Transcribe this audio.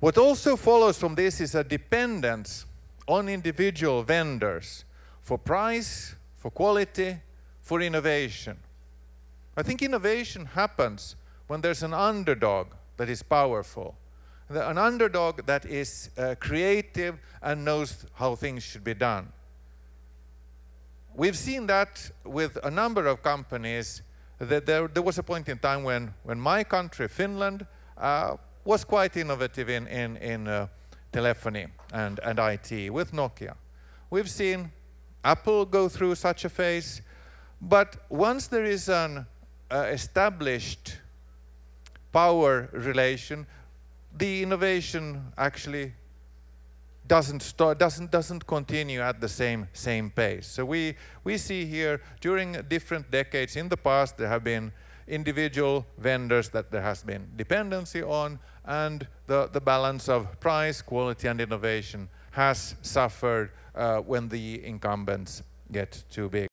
What also follows from this is a dependence on individual vendors for price, for quality, for innovation. I think innovation happens when there's an underdog that is powerful, an underdog that is uh, creative and knows how things should be done. We've seen that with a number of companies. That there, there was a point in time when, when my country, Finland, uh, was quite innovative in, in, in uh, telephony and, and IT with Nokia. We've seen Apple go through such a phase, but once there is an uh, established power relation, the innovation actually doesn't start, doesn't doesn't continue at the same same pace. So we we see here during different decades in the past there have been individual vendors that there has been dependency on, and the, the balance of price, quality, and innovation has suffered uh, when the incumbents get too big.